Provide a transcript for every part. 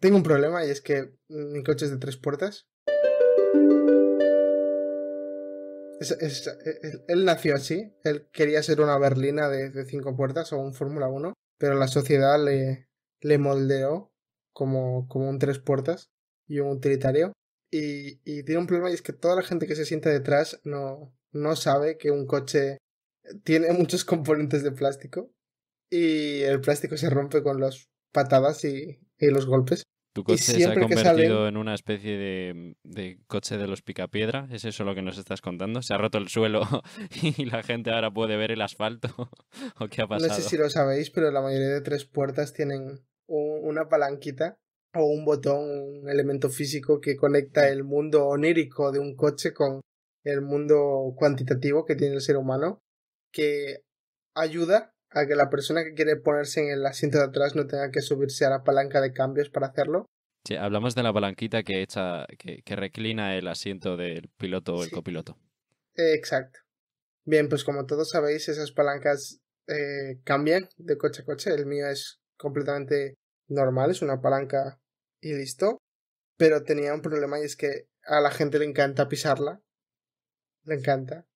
tengo un problema y es que mi coche es de tres puertas. él nació así, él quería ser una berlina de, cinco puertas o un Fórmula 1, pero la sociedad le, le moldeó como, como un tres puertas y un utilitario. Y, tiene un problema y es que toda la gente que se sienta detrás no, no sabe que un coche tiene muchos componentes de plástico y el plástico se rompe con las patadas y los golpes. Tu coche se ha convertido en una especie de, coche de los picapiedra, ¿es eso lo que nos estás contando? ¿Se ha roto el suelo y la gente ahora puede ver el asfalto? ¿O qué ha pasado? No sé si lo sabéis, pero la mayoría de tres puertas tienen una palanquita o un botón, un elemento físico que conecta el mundo onírico de un coche con el mundo cuantitativo que tiene el ser humano, que ayuda a que la persona que quiere ponerse en el asiento de atrás no tenga que subirse a la palanca de cambios para hacerlo. Sí, hablamos de la palanquita que echa, que, reclina el asiento del piloto o el copiloto. exacto. Bien, pues como todos sabéis, esas palancas eh, cambian de coche a coche. El mío es completamente normal, es una palanca y listo. Pero tenía un problema y es que a la gente le encanta pisarla. Le encanta.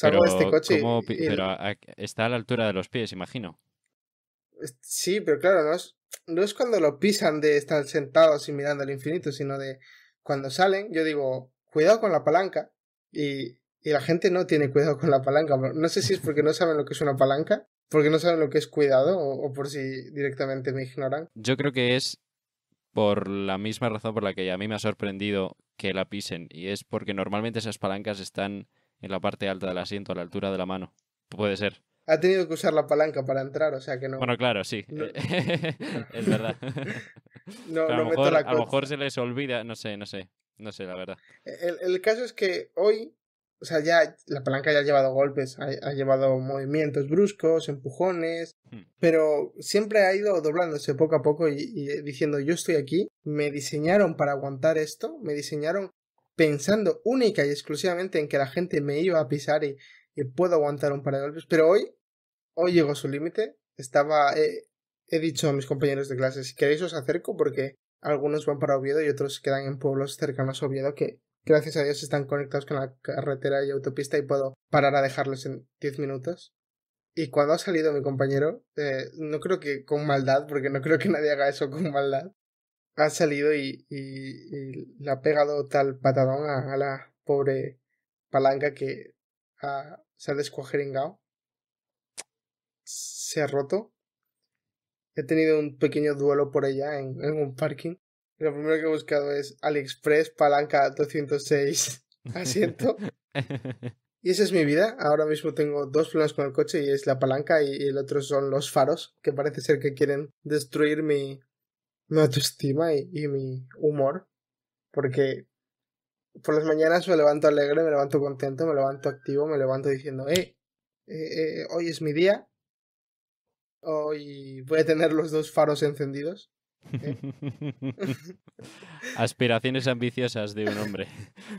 Salgo este coche. Pero está a la altura de los pies, imagino. Sí, pero claro, no es, cuando lo pisan de estar sentados y mirando al infinito, sino de cuando salen, yo digo, cuidado con la palanca. Y, la gente no tiene cuidado con la palanca. No sé si es porque no saben lo que es una palanca, porque no saben lo que es cuidado o por si directamente me ignoran. Yo creo que es por la misma razón por la que a mí me ha sorprendido que la pisen y es porque normalmente esas palancas están en la parte alta del asiento, a la altura de la mano. Puede ser. Ha tenido que usar la palanca para entrar, o sea que no. Bueno, claro, sí. es verdad. no, a, lo mejor, a lo mejor se les olvida, no sé, no sé. No sé, la verdad. El, caso es que hoy, o sea, ya la palanca ya ha llevado golpes, ha, llevado movimientos bruscos, empujones, hmm. pero siempre ha ido doblándose poco a poco y, diciendo yo estoy aquí, me diseñaron para aguantar esto, me diseñaron pensando única y exclusivamente en que la gente me iba a pisar y, puedo aguantar un par de golpes, pero hoy, hoy llegó su límite, estaba, eh, he dicho a mis compañeros de clase, si queréis os acerco porque algunos van para Oviedo y otros quedan en pueblos cercanos a Oviedo que gracias a Dios están conectados con la carretera y autopista y puedo parar a dejarlos en 10 minutos. Y cuando ha salido mi compañero, eh, no creo que con maldad, porque no creo que nadie haga eso con maldad, ha salido y, y, le ha pegado tal patadón a, la pobre palanca que se ha descuajeringado. Se ha roto. He tenido un pequeño duelo por ella en, un parking. Lo primero que he buscado es AliExpress palanca 206 asiento. y esa es mi vida. Ahora mismo tengo dos problemas con el coche y es la palanca y el otro son los faros que parece ser que quieren destruir mi, mi autoestima y, mi humor, porque por las mañanas me levanto alegre, me levanto contento, me levanto activo, me levanto diciendo, eh, eh, eh hoy es mi día, hoy voy a tener los dos faros encendidos. Aspiraciones ambiciosas de un hombre.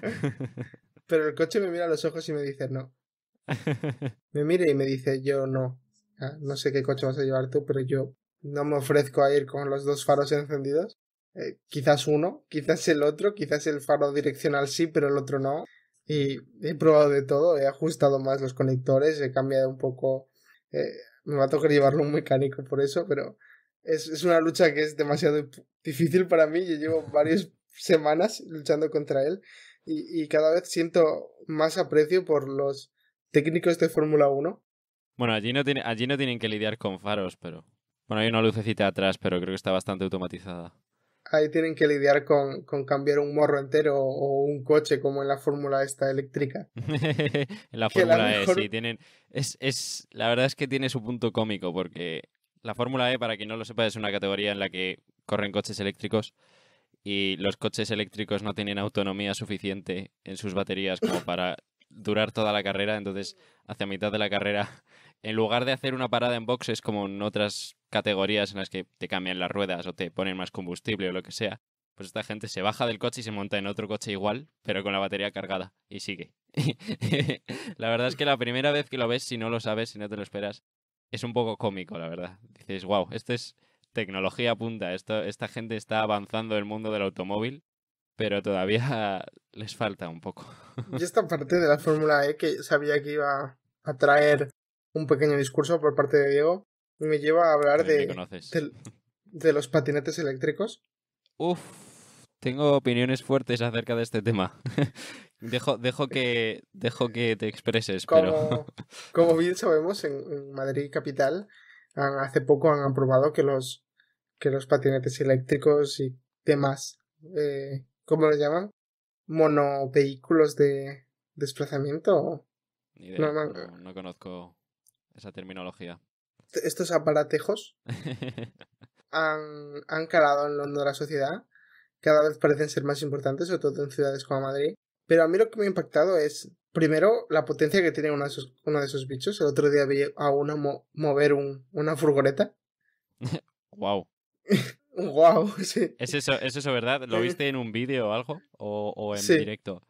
Pero el coche me mira a los ojos y me dice no. Me mira y me dice yo no. Ah, no sé qué coche vas a llevar tú, pero yo no me ofrezco a ir con los dos faros encendidos. Eh, quizás uno, quizás el otro, quizás el faro direccional sí, pero el otro no. Y he probado de todo, he ajustado más los conectores, he cambiado un poco. Eh, me va a tocar llevarlo un mecánico por eso, pero es, una lucha que es demasiado difícil para mí. Yo llevo varias semanas luchando contra él y, cada vez siento más aprecio por los técnicos de Fórmula 1. Bueno, allí no, allí no tienen que lidiar con faros, pero. Bueno, hay una lucecita atrás, pero creo que está bastante automatizada. Ahí tienen que lidiar con, cambiar un morro entero o un coche, como en la fórmula esta eléctrica. en la fórmula E, sí, tienen. Es, la verdad es que tiene su punto cómico, porque la fórmula E, para quien no lo sepa, es una categoría en la que corren coches eléctricos y los coches eléctricos no tienen autonomía suficiente en sus baterías como para durar toda la carrera, entonces hacia mitad de la carrera en lugar de hacer una parada en boxes como en otras categorías en las que te cambian las ruedas o te ponen más combustible o lo que sea, pues esta gente se baja del coche y se monta en otro coche igual, pero con la batería cargada y sigue. la verdad es que la primera vez que lo ves, si no lo sabes, si no te lo esperas, es un poco cómico, la verdad. Dices, wow, esto es tecnología punta, esto, esta gente está avanzando en el mundo del automóvil pero todavía les falta un poco. Y esta parte de la Fórmula E que sabía que iba a traer un pequeño discurso por parte de Diego y me lleva a hablar de, de, los patinetes eléctricos. Uf, tengo opiniones fuertes acerca de este tema. dejo, dejo, que, dejo que te expreses. Como, pero... como bien sabemos, en, Madrid Capital hace poco han aprobado que los, que los patinetes eléctricos y demás, eh, ¿cómo los llaman? Monovehículos de desplazamiento. no, conozco esa terminología. Estos aparatejos han, han calado en lo de la sociedad, cada vez parecen ser más importantes, sobre todo en ciudades como Madrid. Pero a mí lo que me ha impactado es, primero, la potencia que tiene uno de esos, bichos. El otro día vi a uno mover una furgoneta. wow. wow, sí. ¿Es eso, verdad? ¿Lo eh. viste en un vídeo o algo? ¿O, en directo?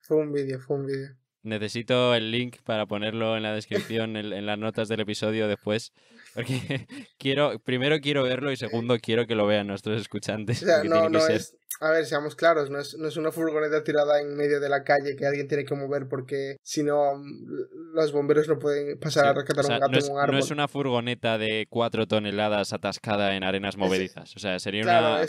Fue un vídeo, fue un vídeo. Necesito el link para ponerlo en la descripción, en, las notas del episodio después, porque quiero, primero quiero verlo y segundo quiero que lo vean nuestros escuchantes. a ver, seamos claros, no es, una furgoneta tirada en medio de la calle que alguien tiene que mover porque si no mm, los bomberos no pueden pasar a rescatar un gato no es, un árbol. No es una furgoneta de cuatro toneladas atascada en arenas movedizas, o sea, sería una...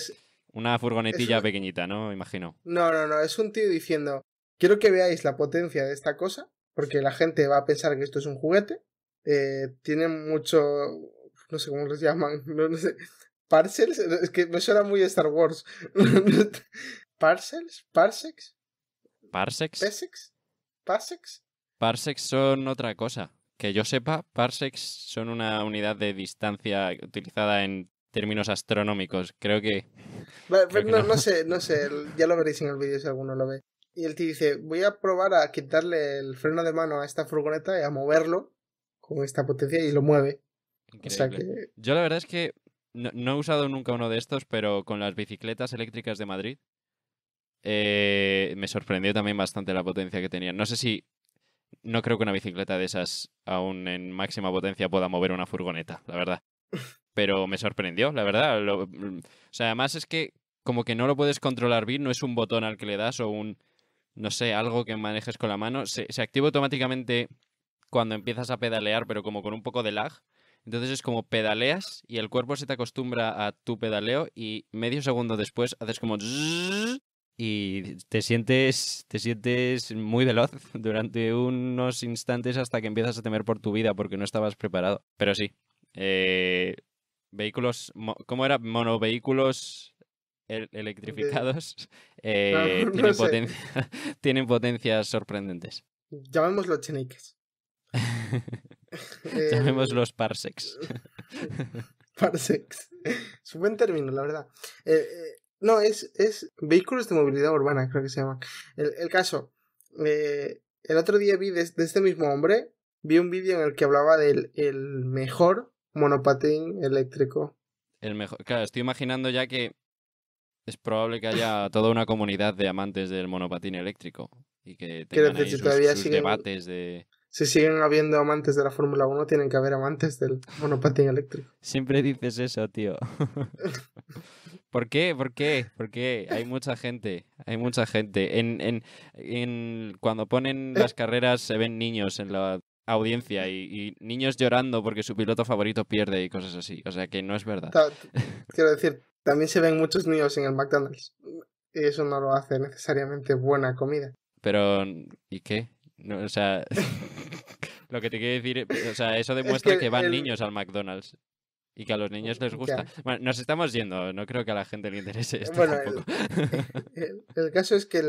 Una furgonetilla pequeñita, ¿no? Imagino. No, no, no, es un tío diciendo, Quiero que veáis la potencia de esta cosa, porque la gente va a pensar que esto es un juguete. Eh, tiene mucho, no sé cómo los llaman, no, sé, parcels, es que me suena muy Star Wars. parcels, parsecs. Parsecs. Parsecs. Parsecs. son otra cosa. Que yo sepa, parsecs son una unidad de distancia utilizada en términos astronómicos. Creo que. no, sé, no sé. Ya lo veréis en el vídeo si alguno lo ve y él te dice, voy a probar a quitarle el freno de mano a esta furgoneta y a moverlo con esta potencia y lo mueve. Yo la verdad es que no, he usado nunca uno de estos, pero con las bicicletas eléctricas de Madrid eh, me sorprendió también bastante la potencia que tenían. No sé si... No creo que una bicicleta de esas, aún en máxima potencia, pueda mover una furgoneta, la verdad. Pero me sorprendió, la verdad. o sea, además es que como que no lo puedes controlar bien, no es un botón al que le das o un no sé, algo que manejes con la mano, se, activa automáticamente cuando empiezas a pedalear, pero como con un poco de lag. Entonces es como pedaleas y el cuerpo se te acostumbra a tu pedaleo y medio segundo después haces como y te sientes, te sientes muy veloz durante unos instantes hasta que empiezas a temer por tu vida porque no estabas preparado. Pero sí, eh, vehículos, ¿cómo era? Monovehículos electrificados tienen, potencias sorprendentes. llamémoslo cheniques. Llamémoslos eh, parsecs. parsecs. Es un buen término, la verdad. Eh, eh, no, es, es vehículos de movilidad urbana, creo que se llama El, el caso, el otro día vi de, este mismo hombre, vi un vídeo en el que hablaba del el mejor monopatín eléctrico. El mejor, claro, estoy imaginando ya que es probable que haya toda una comunidad de amantes del monopatín eléctrico y que tengan decir, todavía siguen, debates de... Si siguen habiendo amantes de la Fórmula 1, tienen que haber amantes del monopatín eléctrico. Siempre dices eso, tío. ¿Por qué? ¿Por qué? ¿Por qué? Hay mucha gente, hay mucha gente. En, cuando ponen eh. las carreras se ven niños en la audiencia y, y, niños llorando porque su piloto favorito pierde y cosas así. O sea que no es verdad. Quiero decir, también se ven muchos niños en el McDonald's. y Eso no lo hace necesariamente buena comida. Pero, ¿y qué? o sea, lo que te quiero decir, o sea, eso demuestra que, van niños al McDonald's. Y que a los niños les gusta. Bueno, nos estamos yendo, no creo que a la gente le interese esto tampoco. El, caso es que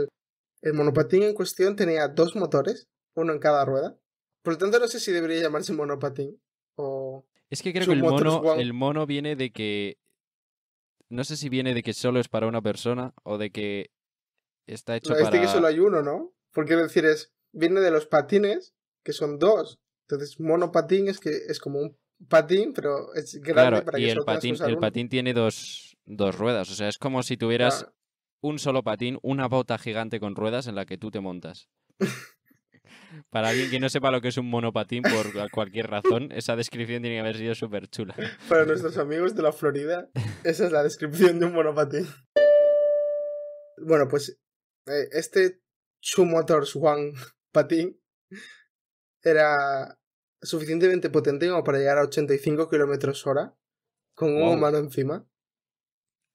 el, monopatín en cuestión tenía dos motores, uno en cada rueda. Por lo tanto, no sé si debería llamarse monopatín o... Es que creo que el mono, el mono viene de que no sé si viene de que solo es para una persona o de que está hecho no, Es este que solo hay uno, ¿no? Porque es decir, es, viene de los patines, que son dos. Entonces, monopatín es que es como un patín, pero es grande claro, para y que el patín, el patín tiene dos, dos, ruedas. O sea, es como si tuvieras un solo patín, una bota gigante con ruedas en la que tú te montas. Para alguien que no sepa lo que es un monopatín por cualquier razón, esa descripción tiene que haber sido súper chula. Para nuestros amigos de la Florida, esa es la descripción de un monopatín. Bueno, pues eh, este Two Motors One patín era suficientemente potente como para llegar a 85 km hora con un humano encima.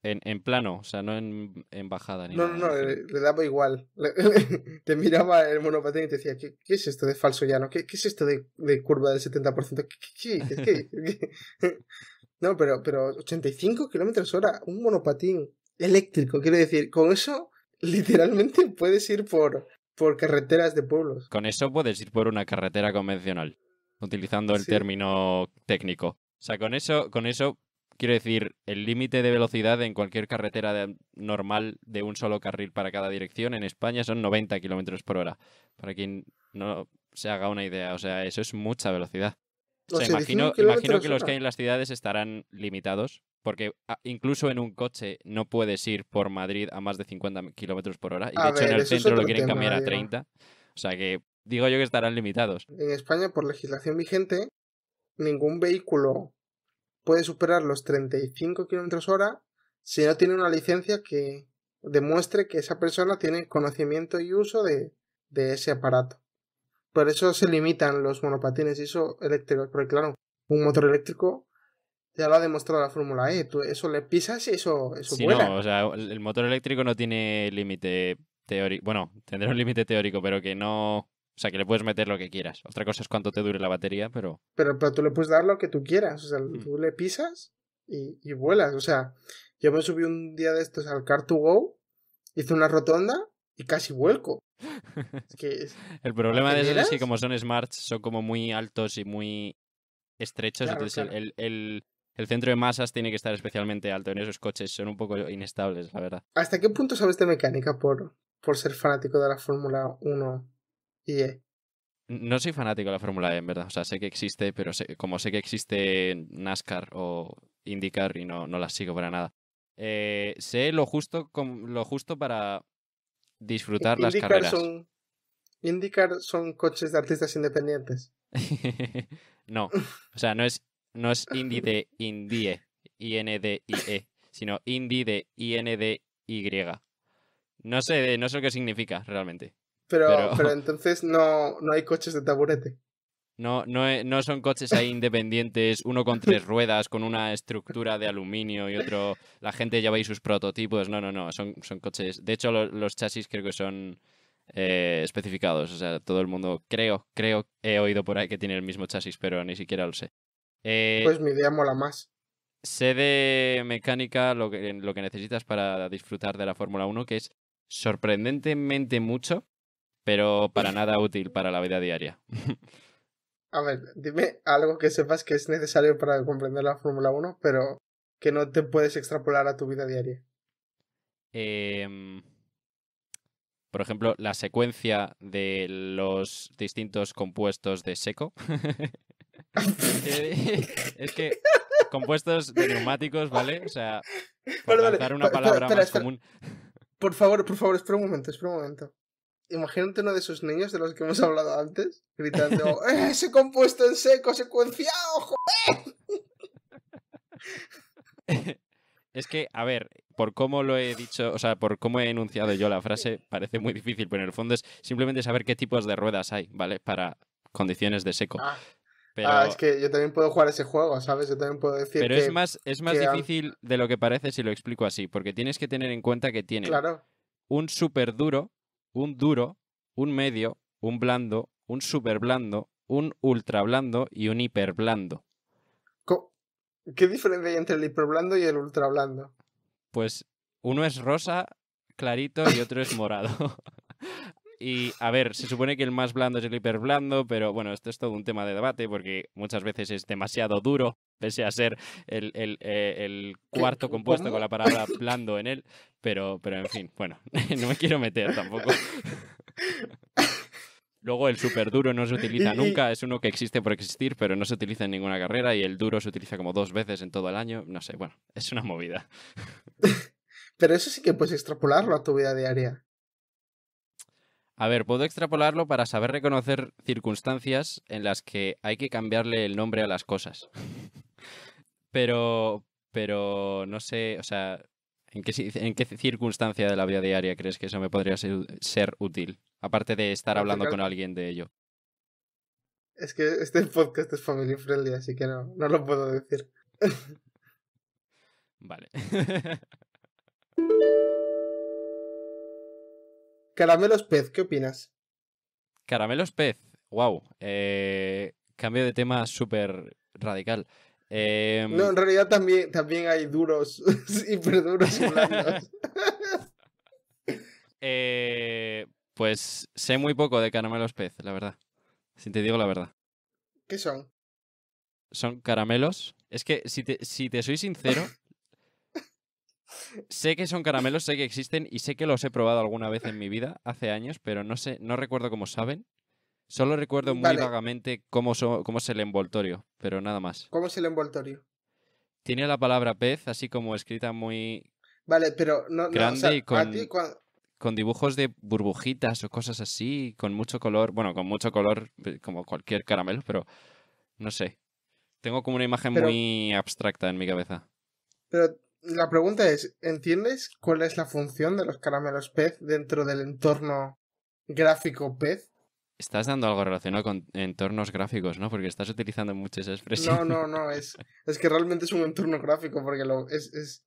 En, en, plano, o sea, no en, bajada. Ni no, nada. no, no, le, le daba igual. te miraba el monopatín y te decía, ¿qué, qué es esto de falso llano? ¿Qué, qué es esto de, curva del 70%? ¿Qué, qué, no, pero, pero 85 kilómetros hora, un monopatín eléctrico, quiero decir, con eso literalmente puedes ir por, por carreteras de pueblos. Con eso puedes ir por una carretera convencional, utilizando el término técnico. O sea, con eso, con eso Quiero decir, el límite de velocidad en cualquier carretera normal de un solo carril para cada dirección en España son 90 kilómetros por hora. Para quien no se haga una idea, o sea, eso es mucha velocidad. imagino, que los que hay en las ciudades estarán limitados, porque ah, incluso en un coche no puedes ir por Madrid a más de 50 kilómetros por hora. Y de hecho, en el centro lo quieren cambiar a 30. ¿eh? O sea que digo yo que estarán limitados. En España, por legislación vigente, ningún vehículo puede superar los 35 km hora si no tiene una licencia que demuestre que esa persona tiene conocimiento y uso de, ese aparato. Por eso se limitan los monopatines y eso eléctricos, porque claro, un motor eléctrico ya lo ha demostrado la Fórmula E, tú eso le pisas y eso, eso sí, o sea, el motor eléctrico no tiene límite teórico, bueno, tendrá un límite teórico, pero que no o sea, que le puedes meter lo que quieras. Otra cosa es cuánto te dure la batería, pero... Pero, tú le puedes dar lo que tú quieras. O sea, mm. tú le pisas y, vuelas. O sea, yo me subí un día de estos al Car2Go, hice una rotonda y casi vuelco. el problema de eso es que como son smarts, son como muy altos y muy estrechos. entonces El, el centro de masas tiene que estar especialmente alto. En esos coches son un poco inestables, la verdad. ¿Hasta qué punto sabes de mecánica por, por ser fanático de la Fórmula 1? Eh, no soy fanático de la Fórmula E, en verdad. O sea, sé que existe, pero como sé que existe NASCAR o IndyCar y no, no las sigo para nada. Eh, sé lo justo, lo justo para disfrutar las carreras. IndyCar son coches de artistas independientes. no, o sea, no es, no es indie de indie, i n d i e, sino Indy de I-N-D-Y. No sé, no sé lo que significa realmente. Pero, entonces no, hay coches de taburete. No, no, son coches ahí independientes, uno con tres ruedas, con una estructura de aluminio y otro. La gente lleva ahí sus prototipos. No, no, no. Son, son coches. De hecho, los chasis creo que son eh, especificados. O sea, todo el mundo, creo, creo, he oído por ahí que tiene el mismo chasis, pero ni siquiera lo sé. Eh, pues mi idea mola más. Sé de mecánica lo que, lo que necesitas para disfrutar de la Fórmula 1, que es sorprendentemente mucho pero para nada útil para la vida diaria. A ver, dime algo que sepas que es necesario para comprender la Fórmula 1, pero que no te puedes extrapolar a tu vida diaria. Em, por ejemplo, la secuencia de los distintos compuestos de seco. Eh, es que compuestos de neumáticos, ¿vale? O sea, dar una palabra más común. Por favor, por favor, espera un momento, espera un momento imagínate uno de esos niños de los que hemos hablado antes, gritando, ¡Ese compuesto en seco, secuenciado, joder! Es que, a ver, por cómo lo he dicho, o sea, por cómo he enunciado yo la frase, parece muy difícil, pero en el fondo es simplemente saber qué tipos de ruedas hay, ¿vale? Para condiciones de seco. Ah. pero... Ah, es que yo también puedo jugar ese juego, ¿sabes? Yo también puedo decir Pero es más, es más difícil de lo que parece si lo explico así, porque tienes que tener en cuenta que tiene un súper duro, un duro, un medio, un blando, un super blando, un ultra blando y un hiper blando. ¿Qué diferencia hay entre el hiperblando y el ultra blando? Pues uno es rosa, clarito y otro es morado. Y a ver, se supone que el más blando es el hiperblando, pero bueno, esto es todo un tema de debate porque muchas veces es demasiado duro, pese a ser el, eh, cuarto eh, compuesto con la palabra blando en él. Pero, pero en fin, bueno, no me quiero meter tampoco. Luego el super duro no se utiliza nunca, es uno que existe por existir, pero no se utiliza en ninguna carrera y el duro se utiliza como dos veces en todo el año, no sé, bueno, es una movida. Pero eso sí que puedes extrapolarlo a tu vida diaria. A ver, puedo extrapolarlo para saber reconocer circunstancias en las que hay que cambiarle el nombre a las cosas. pero, pero no sé, o sea, ¿en qué, circunstancia de la vida diaria crees que eso me podría ser, útil? Aparte de estar este hablando con alguien de ello. Es que este podcast es family friendly, así que no, no lo puedo decir. vale. Caramelos Pez, ¿qué opinas? Caramelos Pez, wow. Eh, cambio de tema súper radical. Em, no, en realidad también, también hay duros, hiperduros y eh, pues sé muy poco de caramelos pez, la verdad. Si te digo la verdad. ¿Qué son? Son caramelos. Es que, si si te soy sincero, sé que son caramelos, sé que existen y sé que los he probado alguna vez en mi vida, hace años, pero no sé, no recuerdo cómo saben. Solo recuerdo muy vagamente cómo, cómo es el envoltorio, pero nada más. ¿Cómo es el envoltorio? Tiene la palabra pez, así como escrita muy Vale, pero no, grande y con, dibujos de burbujitas o cosas así, con mucho color, bueno, con mucho color, como cualquier caramelo, pero no sé. Tengo como una imagen muy abstracta en mi cabeza. Pero la pregunta es, ¿entiendes cuál es la función de los caramelos pez dentro del entorno gráfico pez? Estás dando algo relacionado con entornos gráficos, ¿no? Porque estás utilizando muchas expresiones. expresión. No, no, no, es, es que realmente es un entorno gráfico porque lo, es,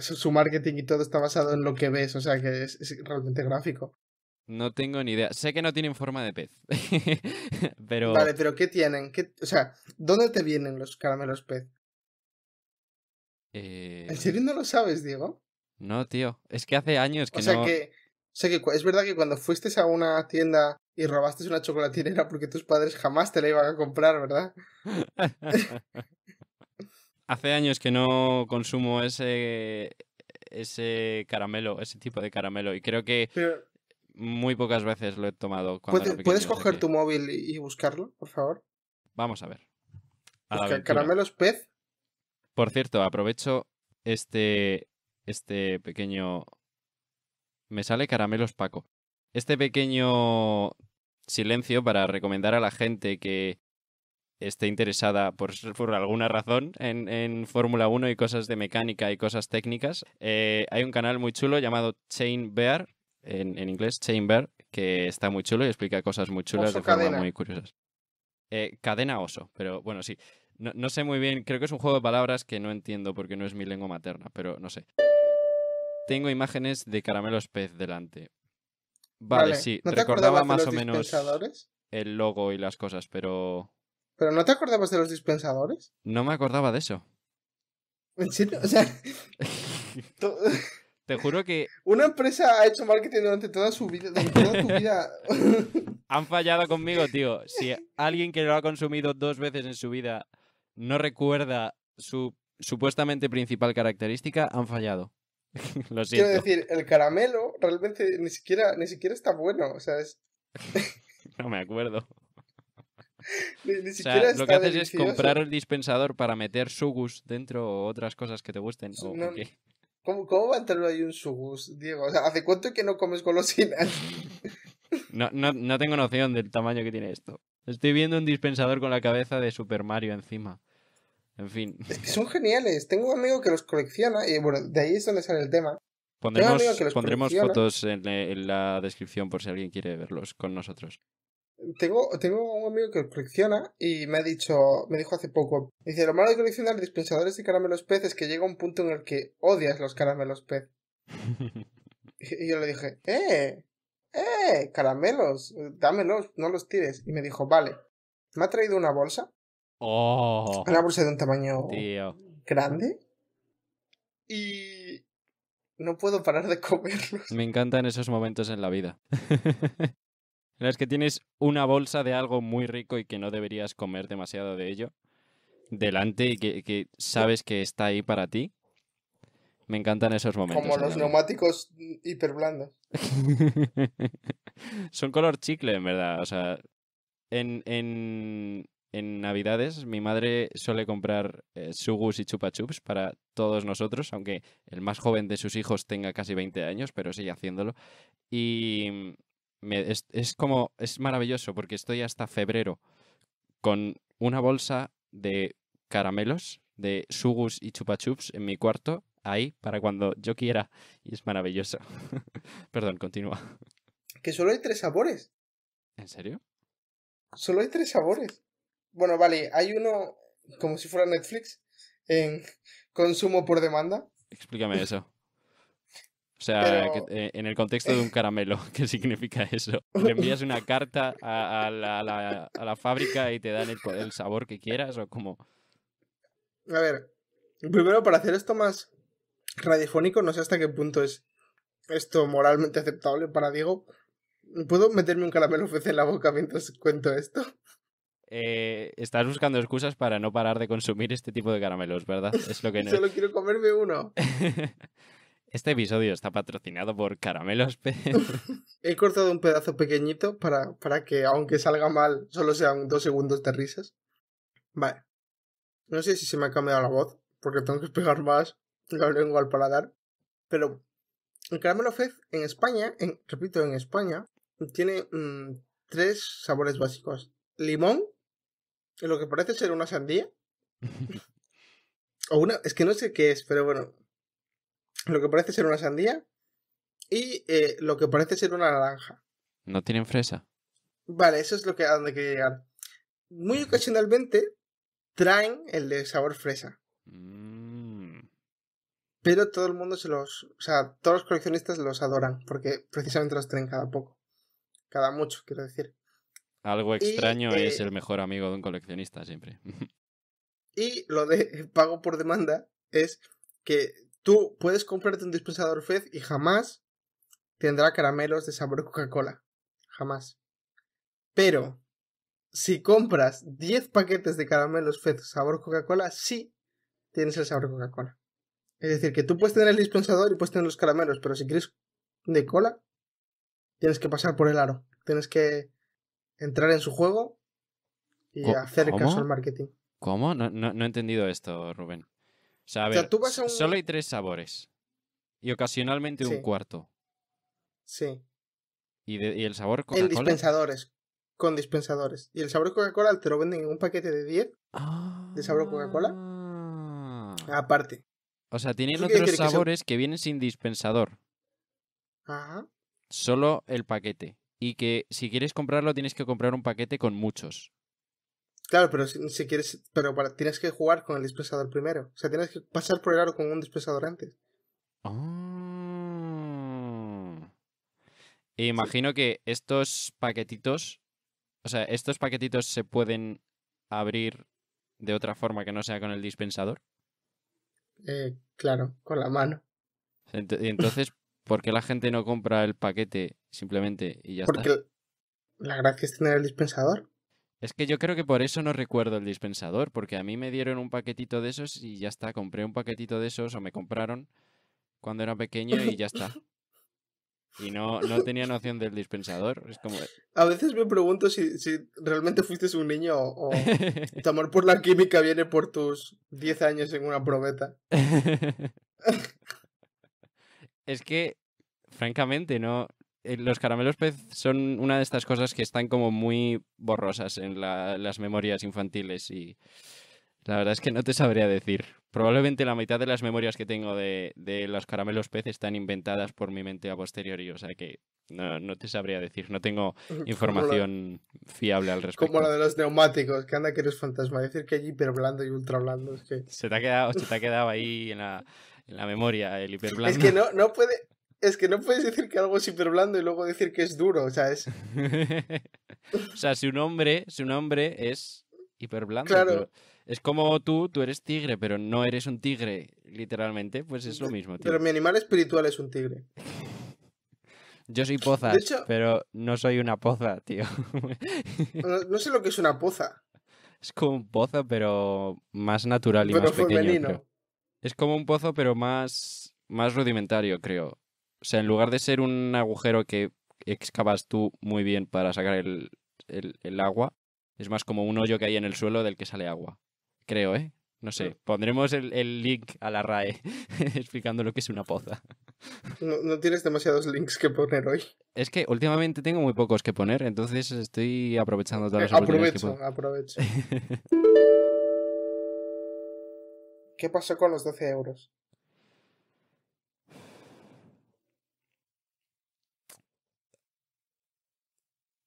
su marketing y todo está basado en lo que ves, o sea que es, es realmente gráfico. No tengo ni idea. Sé que no tienen forma de pez. pero... Vale, pero ¿qué tienen? ¿Qué... O sea, ¿dónde te vienen los caramelos pez? El eh, ¿En serio no lo sabes, Diego? No, tío. Es que hace años que o Que, o sea que es verdad que cuando fuiste a una tienda y robaste una chocolatinera porque tus padres jamás te la iban a comprar, ¿verdad? hace años que no consumo ese ese caramelo, ese tipo de caramelo. Y creo que muy pocas veces lo he tomado. ¿Puedes, coger tu móvil y buscarlo, por favor? Vamos a ver. ¿Caramelo es caramelos pez por cierto, aprovecho este, este pequeño... Me sale caramelos Paco. Este pequeño silencio para recomendar a la gente que esté interesada por, alguna razón en, Fórmula 1 y cosas de mecánica y cosas técnicas. Eh, hay un canal muy chulo llamado Chain Bear, en, inglés, Chain Bear, que está muy chulo y explica cosas muy chulas de forma muy curiosas. Eh, cadena oso, pero bueno, sí. No, sé muy bien, creo que es un juego de palabras que no entiendo porque no es mi lengua materna, pero no sé. Tengo imágenes de caramelos pez delante. Vale, sí, recordaba más o menos el logo y las cosas, pero... ¿Pero no te acordabas de los dispensadores? No me acordaba de eso. ¿En serio? O sea... Te juro que... Una empresa ha hecho marketing durante toda su Durante toda tu vida. Han fallado conmigo, tío. Si alguien que lo ha consumido dos veces en su vida no recuerda su supuestamente principal característica, han fallado. Lo siento. Quiero decir, el caramelo realmente ni siquiera, ni siquiera está bueno. O sea, no me acuerdo. lo que haces es comprar el dispensador para meter sugus dentro o otras cosas que te gusten. ¿cómo, ¿Cómo, va a entrar ahí un sugus, Diego? ¿hace cuánto que no comes golosinas? no, no tengo noción del tamaño que tiene esto. Estoy viendo un dispensador con la cabeza de Super Mario encima. En fin. Eh, son geniales. Tengo un amigo que los colecciona y bueno, de ahí es donde sale el tema. Pondremos, pondremos fotos eh, en, la descripción por si alguien quiere verlos con nosotros. Tengo, tengo un amigo que colecciona y me ha dicho, me dijo hace poco, dice, lo malo de coleccionar dispensadores de caramelos pez es que llega un punto en el que odias los caramelos pez. y yo le dije, ¡eh! ¡eh! Caramelos, dámelos, no los tires. Y me dijo, vale, me ha traído una bolsa. Oh. Una bolsa de un tamaño grande. Y no puedo parar de comerlos. Me encantan esos momentos en la vida. Es que tienes una bolsa de algo muy rico y que no deberías comer demasiado de ello delante y que, que sabes que está ahí para ti me encantan esos momentos. Como los eh. neumáticos hiperblandos. Son color chicle, en verdad. O sea, en, Navidades mi madre suele comprar eh, sugus y chupa para todos nosotros, aunque el más joven de sus hijos tenga casi 20 años, pero sigue haciéndolo. Y es, es como, es maravilloso porque estoy hasta febrero con una bolsa de caramelos de sugus y chupachups en mi cuarto ahí para cuando yo quiera y es maravilloso. Perdón, continúa. Que solo hay tres sabores. ¿En serio? Solo hay tres sabores. Bueno, vale, hay uno como si fuera Netflix en consumo por demanda. Explícame eso. O sea, eh, en el contexto de un caramelo, ¿qué significa eso? ¿Le envías una carta a, la, fábrica y te dan el, sabor que quieras o cómo? A ver, primero para hacer esto más radiofónico, no sé hasta qué punto es esto moralmente aceptable para Diego. ¿Puedo meterme un caramelo FC en la boca mientras cuento esto? Eh, estás buscando excusas para no parar de consumir este tipo de caramelos, ¿verdad? Es lo que no... Solo quiero comerme uno. Este episodio está patrocinado por Caramelos He cortado un pedazo pequeñito para, para que, aunque salga mal, solo sean dos segundos de risas. Vale. No sé si se me ha cambiado la voz, porque tengo que pegar más lo lengua al paladar. Pero el caramelo fez en España, en, repito, en España, tiene mm, tres sabores básicos. Limón, lo que parece ser una sandía. o una, es que no sé qué es, pero bueno. Lo que parece ser una sandía y eh, lo que parece ser una naranja. ¿No tienen fresa? Vale, eso es lo que a donde quería llegar. Muy ocasionalmente traen el de sabor fresa. Mm. Pero todo el mundo se los. O sea, todos los coleccionistas los adoran, porque precisamente los tienen cada poco. Cada mucho, quiero decir. Algo extraño eh, es el mejor amigo de un coleccionista siempre. Y lo de pago por demanda es que tú puedes comprarte un dispensador FED y jamás tendrá caramelos de sabor Coca-Cola. Jamás. Pero si compras 10 paquetes de caramelos FED sabor Coca-Cola, sí tienes el sabor Coca-Cola. Es decir, que tú puedes tener el dispensador y puedes tener los caramelos, pero si quieres de cola, tienes que pasar por el aro. Tienes que entrar en su juego y hacer caso al marketing. ¿Cómo? No, he entendido esto, Rubén. solo hay tres sabores y ocasionalmente un cuarto. Sí. ¿Y, el sabor Coca-Cola? En dispensadores, con dispensadores. Y el sabor Coca-Cola te lo venden en un paquete de 10 ah. de sabor Coca-Cola. Aparte. O sea, tienen otros sabores que, vienen sin dispensador. Ajá. Solo el paquete. Y que si quieres comprarlo, tienes que comprar un paquete con muchos. Claro, pero si, quieres. Pero tienes que jugar con el dispensador primero. O sea, tienes que pasar por el aro con un dispensador antes. Ah. E imagino que estos paquetitos. O sea, estos paquetitos se pueden abrir de otra forma que no sea con el dispensador. Eh, claro, con la mano. Y Entonces, ¿por qué la gente no compra el paquete simplemente y ya Porque la gracia es tener el dispensador. Es que yo creo que por eso no recuerdo el dispensador, porque a mí me dieron un paquetito de esos y ya está, compré un paquetito de esos o me compraron cuando era pequeño y ya está. y no, no tenía noción del dispensador. A veces me pregunto si, realmente fuiste un niño o, tu amor por la química viene por tus 10 años en una probeta. es que, francamente, no. Eh, los caramelos pez son una de estas cosas que están como muy borrosas en las memorias infantiles y la verdad es que no te sabría decir probablemente la mitad de las memorias que tengo de, los caramelos pez están inventadas por mi mente a posteriori, o sea que no, no te sabría decir, no tengo información fiable al respecto. Como la de los neumáticos, que anda que eres fantasma, decir que hay hiperblando y ultrablando, es que... Se te ha quedado, ahí en la, en la memoria el hiperblando. Es que no, no puede... Es que no puedes decir que algo es hiperblando y luego decir que es duro, o sea, es... o sea, hombre si un hombre es hiperblando. Claro. Es como tú, tú eres tigre, pero no eres un tigre, literalmente, pues es lo mismo. Tío. Pero mi animal espiritual es un tigre. Yo soy poza, pero no soy una poza, tío. No, sé lo que es una poza. Es como un pozo, pero más natural y más pequeño. Es como un pozo, pero más, más rudimentario, creo. O sea, en lugar de ser un agujero que excavas tú muy bien para sacar el agua, es más como un hoyo que hay en el suelo del que sale agua. Creo, ¿eh? No sé, pondremos el, link a la RAE explicando lo que es una poza. No, tienes demasiados links que poner hoy. Es que últimamente tengo muy pocos que poner, entonces estoy aprovechando todas eh, las eh, Aprovecho, aprovecho. ¿Qué pasó con los 12 euros?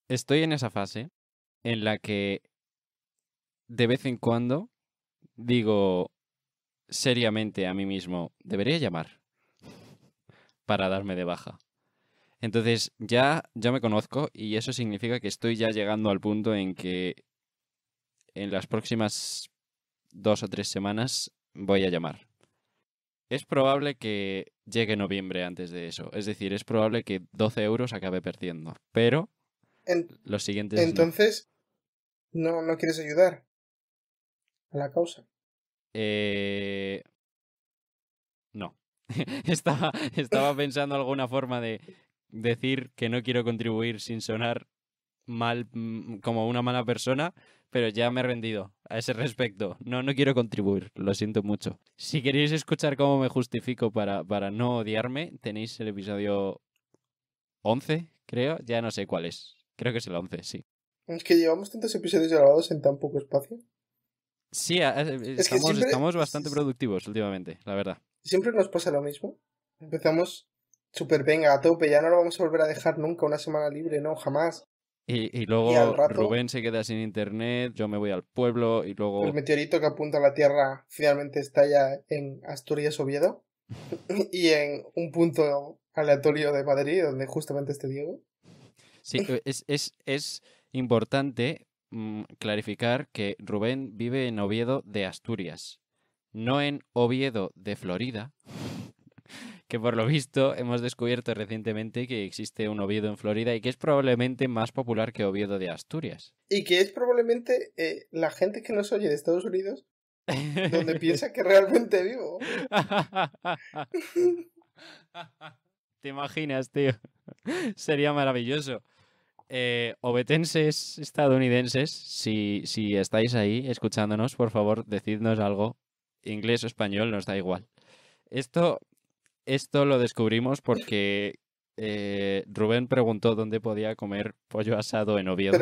Estoy en esa fase en la que de vez en cuando digo seriamente a mí mismo, debería llamar para darme de baja. Entonces ya, ya me conozco y eso significa que estoy ya llegando al punto en que en las próximas dos o tres semanas voy a llamar. Es probable que llegue noviembre antes de eso. Es decir, es probable que 12 euros acabe perdiendo. Pero los siguientes... Entonces, no, no quieres ayudar la causa? Eh, no. estaba, estaba pensando alguna forma de decir que no quiero contribuir sin sonar mal mm, como una mala persona, pero ya me he rendido a ese respecto. No, no quiero contribuir, lo siento mucho. Si queréis escuchar cómo me justifico para, para no odiarme, tenéis el episodio 11, creo, ya no sé cuál es. Creo que es el 11, sí. Es que llevamos tantos episodios grabados en tan poco espacio. Sí, eh, estamos, bastante productivos últimamente, la verdad. Siempre nos pasa lo mismo. Empezamos súper venga a tope, ya no lo vamos a volver a dejar nunca una semana libre, no, jamás. Y, luego Rubén se queda sin internet, yo me voy al pueblo y luego... El meteorito que apunta a la Tierra finalmente estalla en Asturias Oviedo y en un punto aleatorio de Madrid, donde justamente esté Diego. Sí, es, es, es importante Mm, clarificar que Rubén vive en Oviedo de Asturias, no en Oviedo de Florida, que por lo visto hemos descubierto recientemente que existe un Oviedo en Florida y que es probablemente más popular que Oviedo de Asturias. Y que es probablemente eh, la gente que nos oye de Estados Unidos donde piensa que realmente vivo. ¿Te imaginas, tío? Sería maravilloso. Eh, obetenses estadounidenses, si, estáis ahí escuchándonos, por favor, decidnos algo. Inglés o español, nos da igual. Esto, esto lo descubrimos porque eh, Rubén preguntó dónde podía comer pollo asado en Oviedo.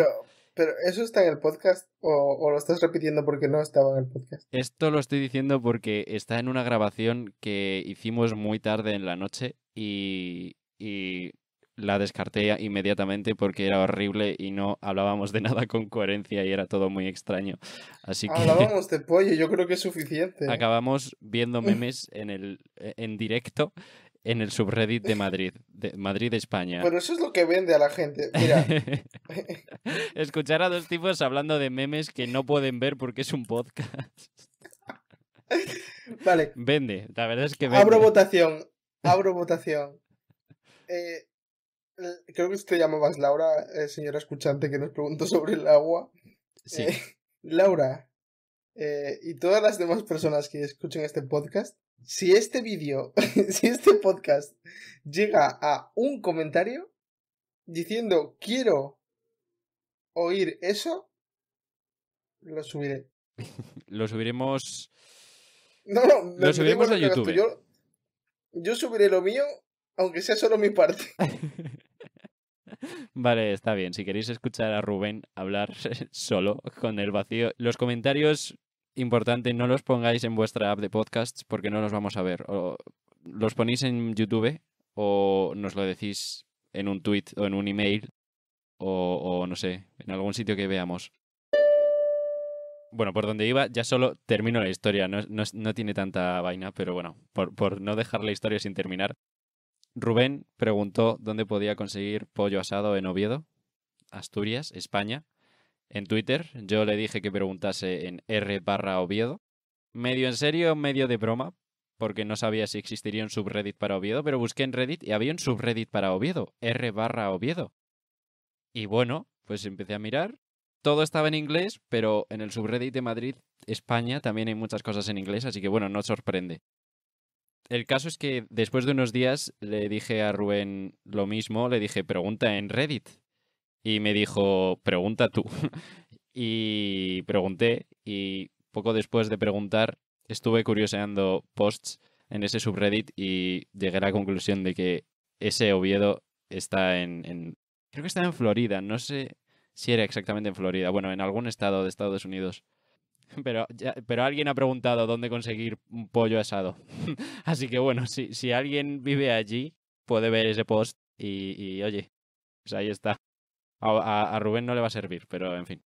Pero, ¿eso está en el podcast o, lo estás repitiendo porque no estaba en el podcast? Esto lo estoy diciendo porque está en una grabación que hicimos muy tarde en la noche y la descarté inmediatamente porque era horrible y no hablábamos de nada con coherencia y era todo muy extraño. Así que hablábamos de pollo, yo creo que es suficiente. Acabamos viendo memes en el en directo en el subreddit de Madrid, de Madrid España. Pero eso es lo que vende a la gente. Mira. Escuchar a dos tipos hablando de memes que no pueden ver porque es un podcast. Vale. Vende, la verdad es que vende. Abro votación. Abro votación. Eh, eh, creo que te llamabas Laura, eh, señora escuchante, que nos preguntó sobre el agua. Sí. Eh, Laura, y todas las demás personas que escuchen este podcast, si este vídeo, si este podcast llega a un comentario diciendo quiero oír eso, lo subiré. lo subiremos. No, no, lo subiremos a YouTube. Yo, yo subiré lo mío, aunque sea solo mi parte. Vale, está bien. Si queréis escuchar a Rubén hablar solo con el vacío, los comentarios importante, no los pongáis en vuestra app de podcasts porque no los vamos a ver. los ponéis en YouTube o nos lo decís en un tweet o en un email o, no sé, en algún sitio que veamos. Bueno, por donde iba, ya solo termino la historia. No, tiene tanta vaina, pero bueno, por no dejar la historia sin terminar, Rubén preguntó dónde podía conseguir pollo asado en Oviedo, Asturias, España. En Twitter yo le dije que preguntase en r barra Oviedo. Medio en serio, medio de broma, porque no sabía si existiría un subreddit para Oviedo, pero busqué en Reddit y había un subreddit para Oviedo, r barra Oviedo. Y bueno, pues empecé a mirar. Todo estaba en inglés, pero en el subreddit de Madrid, España, también hay muchas cosas en inglés, así que bueno, no sorprende el caso es que después de unos días le dije a Rubén lo mismo, le dije, pregunta en Reddit. Y me dijo, pregunta tú. y pregunté y poco después de preguntar estuve curioseando posts en ese subreddit y llegué a la conclusión de que ese Oviedo está en, creo que está en Florida, no sé si era exactamente en Florida, bueno, en algún estado de Estados Unidos. Pero, pero alguien ha preguntado dónde conseguir un pollo asado. Así que bueno, si, si, alguien vive allí, puede ver ese post y, y oye, pues ahí está. A, a, Rubén no le va a servir, pero en fin.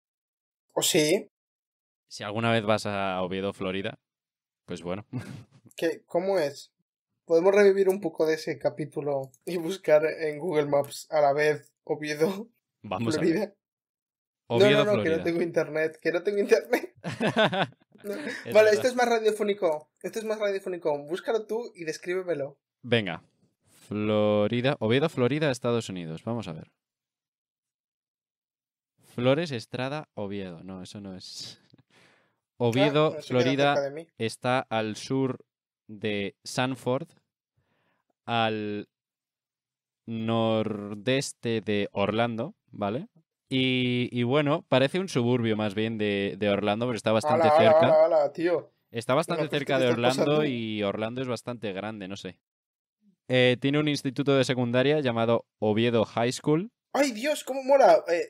¿O sí? Si alguna vez vas a Oviedo, Florida, pues bueno. ¿Qué, ¿Cómo es? Podemos revivir un poco de ese capítulo y buscar en Google Maps a la vez Oviedo, Vamos Florida. A no, no, no, que no tengo internet, que no tengo internet. vale, esto es más radiofónico. Esto es más radiofónico. Búscalo tú y descríbemelo. Venga. Florida, Oviedo, Florida, Estados Unidos. Vamos a ver. Flores Estrada, Oviedo. No, eso no es. Ah, Oviedo, Florida, está al sur de Sanford, al nordeste de Orlando, ¿vale? Y, bueno, parece un suburbio más bien de, Orlando, pero está bastante cerca. Está bastante cerca de Orlando y Orlando es bastante grande, no sé. Eh, tiene un instituto de secundaria llamado Oviedo High School. ¡Ay, Dios! ¡Cómo mola! Eh, eh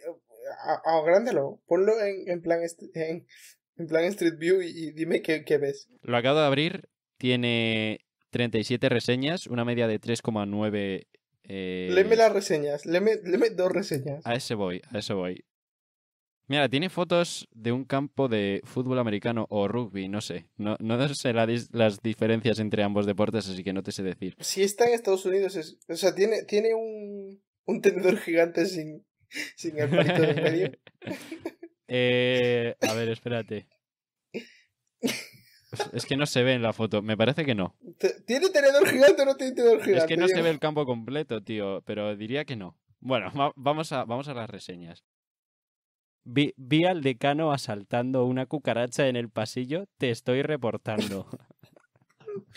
agrándalo. Ponlo en, plan, Street View y, dime qué, qué ves. Lo acabo de abrir. Tiene 37 reseñas, una media de 3,9 eh... Léeme las reseñas, léeme, dos reseñas. A ese voy, a ese voy. Mira, tiene fotos de un campo de fútbol americano o rugby, no sé. No, no sé las diferencias entre ambos deportes, así que no te sé decir. Si está en Estados Unidos, es, o sea, tiene, tiene un, un tenedor gigante sin, sin el palito de medio. eh, a ver, espérate. Es que no se ve en la foto, me parece que no. ¿Tiene tenedor gigante o no tiene tenedor gigante? Es que no se ve el campo completo, tío, pero diría que no. Bueno, vamos, a, vamos a las reseñas. Vi, al decano asaltando una cucaracha en el pasillo, te estoy reportando.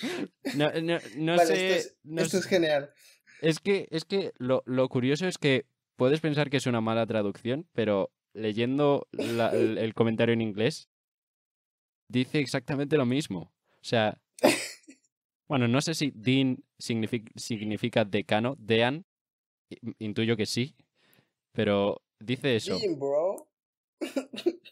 no, no, no sé. Esto, es, es, genial. Es que, es que lo, lo, curioso es que puedes pensar que es una mala traducción, pero leyendo el comentario en inglés, dice exactamente lo mismo. O sea, bueno, no sé si Dean significa, decano, Dean, intuyo que sí, pero dice eso. Dean, bro.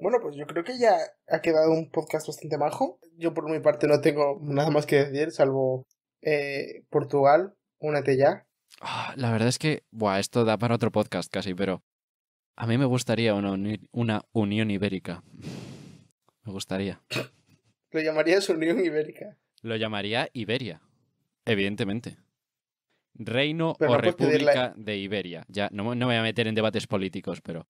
Bueno, pues yo creo que ya ha quedado un podcast bastante majo. Yo por mi parte no tengo nada más que decir, salvo eh, Portugal, únete ya. Ah, la verdad es que, buah, esto da para otro podcast casi, pero a mí me gustaría una, una Unión Ibérica. Me gustaría. Lo llamarías Unión Ibérica. Lo llamaría Iberia, evidentemente. Reino o República de Iberia. Ya, no, me voy a meter en debates políticos, pero.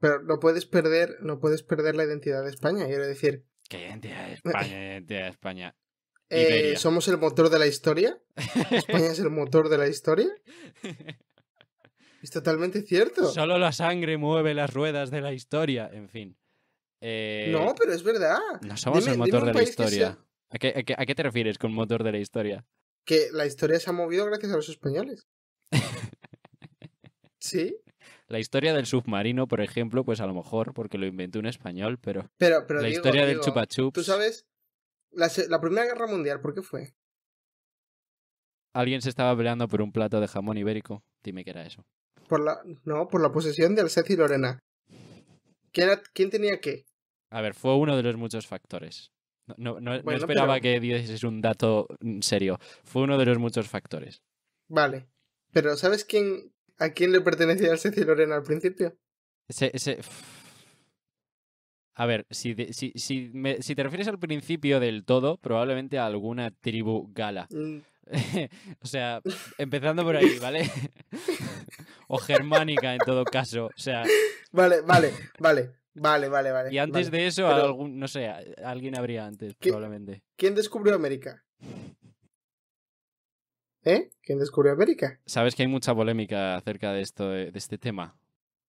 Pero no puedes perder, no puedes perder la identidad de España, quiero decir. ¿Qué identidad de España? Eh, ¿Somos el motor de la historia? ¿España es el motor de la historia? Es totalmente cierto. Solo la sangre mueve las ruedas de la historia, en fin. Eh, no, pero es verdad. No somos el motor de la historia. ¿A qué, te refieres con motor de la historia? Que la historia se ha movido gracias a los españoles. ¿Sí? La historia del submarino, por ejemplo, pues a lo mejor porque lo inventó un español, pero. Pero, la historia del chupachups. ¿Tú sabes? La, la Primera Guerra Mundial, ¿por qué fue? Alguien se estaba peleando por un plato de jamón ibérico. Dime que era eso. Por la, no, por la posesión de Alcet Lorena. ¿Quién, tenía qué? A ver, fue uno de los muchos factores. No, esperaba que dieses un dato serio. Fue uno de los muchos factores. Vale. Pero ¿sabes quién, a quién le pertenecía el Lorena al principio? Ese, ese... A ver, si, si, si, te refieres al principio del todo, probablemente a alguna tribu gala. Mm. o sea, empezando por ahí, ¿vale? o germánica en todo caso, o sea... Vale, vale, vale, vale, vale, vale. Y antes de eso, algún, no sé, alguien habría antes, probablemente. ¿Quién descubrió América? ¿Eh? ¿Quién descubrió América? Sabes que hay mucha polémica acerca de esto, eh, de este tema.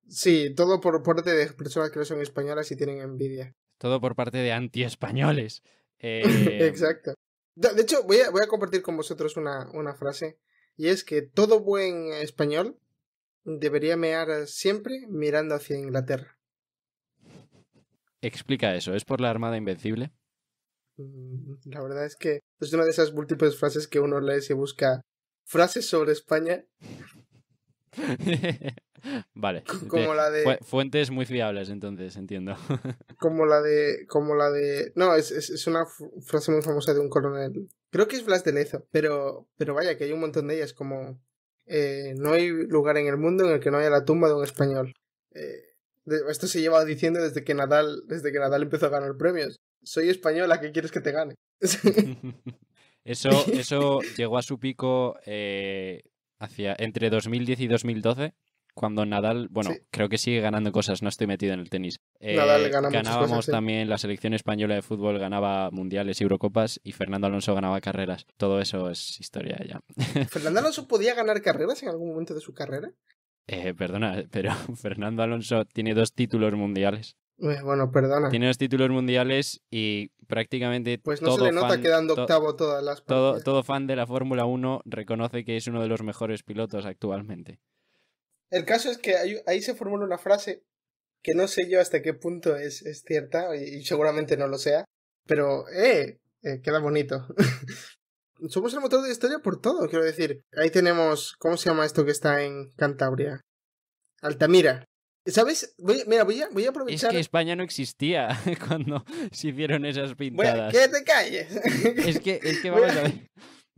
Sí, todo por parte de personas que no son españolas y tienen envidia. Todo por parte de anti-españoles. Eh, Exacto. De hecho, voy a, compartir con vosotros una, una, frase. Y es que todo buen español debería mear siempre mirando hacia Inglaterra. Explica eso. ¿Es por la Armada Invencible? Mm, la verdad es que es una de esas múltiples frases que uno lee si busca frases sobre España. Vale. Como la de. Fuentes muy fiables, entonces, entiendo. Como la de. Como la de. No, es, es, una frase muy famosa de un coronel. Creo que es Blas de Lezo, pero, pero vaya, que hay un montón de ellas, como. Eh, no hay lugar en el mundo en el que no haya la tumba de un español. Eh, esto se lleva diciendo desde que Nadal, desde que Nadal empezó a ganar premios. Soy española, ¿qué quieres que te gane? eso, eso llegó a su pico eh, hacia entre 2010 y 2012 cuando Nadal, bueno, creo que sigue ganando cosas, no estoy metido en el tenis. Eh, Nadal gana ganábamos también, la selección española de fútbol ganaba mundiales, y Eurocopas y Fernando Alonso ganaba carreras. Todo eso es historia ya. ¿Fernando Alonso podía ganar carreras en algún momento de su carrera? Eh, perdona, pero Fernando Alonso tiene dos títulos mundiales. Eh, bueno, perdona. Tiene dos títulos mundiales y prácticamente. Pues no se le nota quedando octavo todas las. Todo, todo fan de la Fórmula 1 reconoce que es uno de los mejores pilotos actualmente. El caso es que ahí, se formula una frase que no sé yo hasta qué punto es, es cierta y, seguramente no lo sea, pero ¡eh! eh queda bonito. Somos el motor de historia por todo, quiero decir. Ahí tenemos, ¿cómo se llama esto que está en Cantabria? Altamira. ¿Sabes? Voy, mira, voy a, aprovechar. Es que España no existía cuando se hicieron esas pintadas. Bueno, que te calles. Es que, es que vamos a ver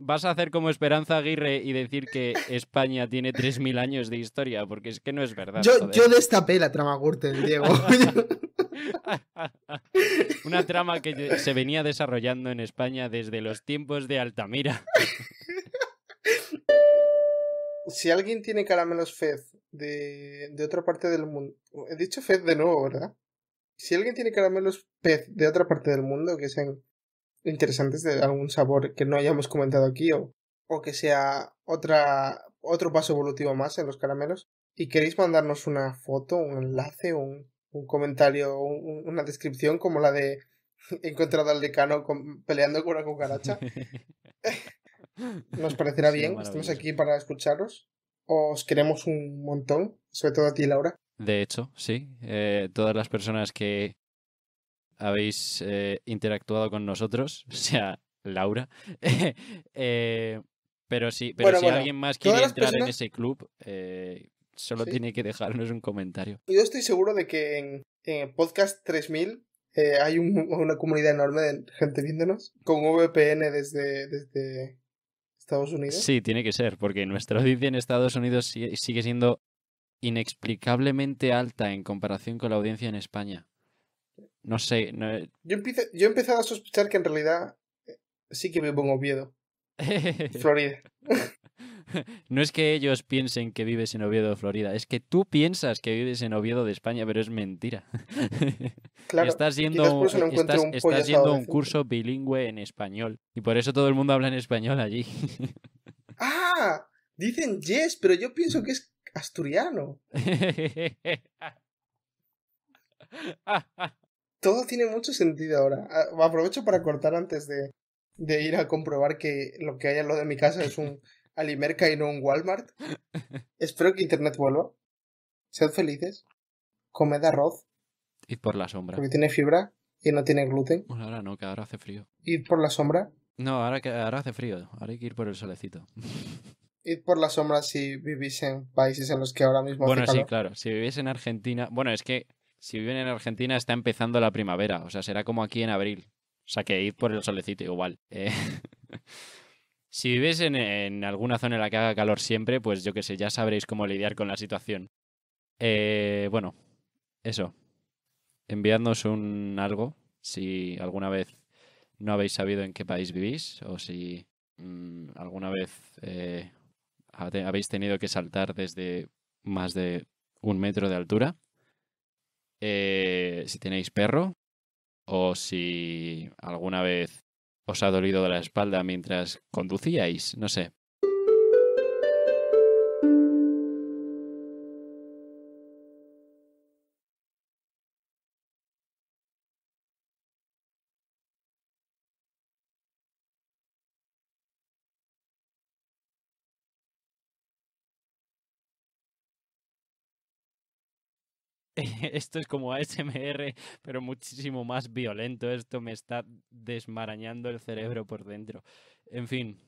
vas a hacer como Esperanza Aguirre y decir que España tiene 3.000 años de historia, porque es que no es verdad. Yo, destapé la trama Gürtel, Diego. Una trama que se venía desarrollando en España desde los tiempos de Altamira. si alguien tiene caramelos Fez de, de otra parte del mundo. He dicho Fez de nuevo, ¿verdad? Si alguien tiene caramelos Fez de otra parte del mundo, que sean interesantes de algún sabor que no hayamos comentado aquí o, que sea otra, otro paso evolutivo más en los caramelos. Y queréis mandarnos una foto, un enlace, un, comentario, una descripción como la de he encontrado al decano peleando con una cucaracha. Nos parecerá bien, estamos aquí para escucharos. Os queremos un montón, sobre todo a ti, Laura. De hecho, sí. Eh, todas las personas que habéis eh, interactuado con nosotros, o sea, Laura. Eh, pero sí, pero si alguien más quiere entrar en ese club, eh, solo tiene que dejarnos un comentario. Yo estoy seguro de que en, Podcast 3000 hay una comunidad enorme de gente viéndonos con VPN desde, desde Estados Unidos. Sí, tiene que ser, porque nuestra audiencia en Estados Unidos sigue siendo inexplicablemente alta en comparación con la audiencia en España no sé. Eh. Yo, yo he empezado a sospechar que en realidad eh, sí que me pongo Oviedo. Florida. no es que ellos piensen que vives en Oviedo, Florida, es que tú piensas que vives en Oviedo de España, pero es mentira. Claro, estás yendo, estás, un, estás yendo un curso bilingüe en español y por eso todo el mundo habla en español allí. ah, dicen yes, pero yo pienso que es asturiano todo tiene mucho sentido ahora. Ah, aprovecho para cortar antes de, de ir a comprobar que lo que hay en lo de mi casa es un Alimerca y no un Walmart. Espero que Internet vuelva. Sed felices. Comed arroz. Id por la sombra. Porque tiene fibra y no tiene gluten. Bueno, pues ahora no, que ahora hace frío. Ir por la sombra. No, ahora, que, ahora hace frío. Ahora hay que ir por el solecito. Id por la sombra si vivís en países en los que ahora mismo. Bueno, sí, claro. Si vivís en Argentina. Bueno, es que si viven en Argentina está empezando la primavera, o sea, será como aquí en abril. O sea, que id por el solecito igual. Eh. si vivís en, alguna zona en la que haga calor siempre, pues yo qué sé, ya sabréis cómo lidiar con la situación. Eh, bueno, eso. Enviadnos un algo si alguna vez no habéis sabido en qué país vivís o si mm, alguna vez eh, habéis tenido que saltar desde más de un metro de altura. Eh, si tenéis perro o si alguna vez os ha dolido de la espalda mientras conducíais, no sé. esto es como ASMR, pero muchísimo más violento. Esto me está desmarañando el cerebro por dentro. En fin,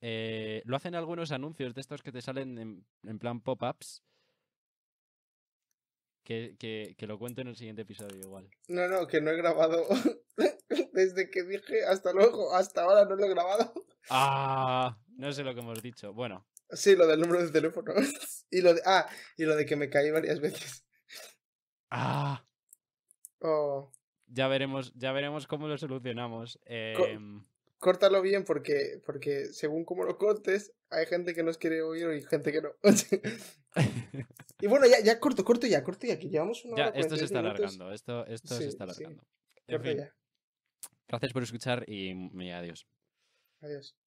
eh, lo hacen algunos anuncios de estos que te salen en, plan pop-ups. Que, que, lo cuento en el siguiente episodio igual. No, no, que no he grabado. Desde que dije hasta luego, hasta ahora no lo he grabado. Ah, no sé lo que hemos dicho. Bueno. Sí, lo del número de teléfono. y lo ah, y lo de que me caí varias veces. Ah. Oh. Ya veremos, ya veremos cómo lo solucionamos. Em. Córtalo bien porque, porque según cómo lo cortes, hay gente que nos quiere oír y gente que no. y bueno, ya, ya corto, corto ya, corto ya, que llevamos una hora Esto se está alargando, esto, se está alargando. Gracias por escuchar y mm, adiós. Adiós.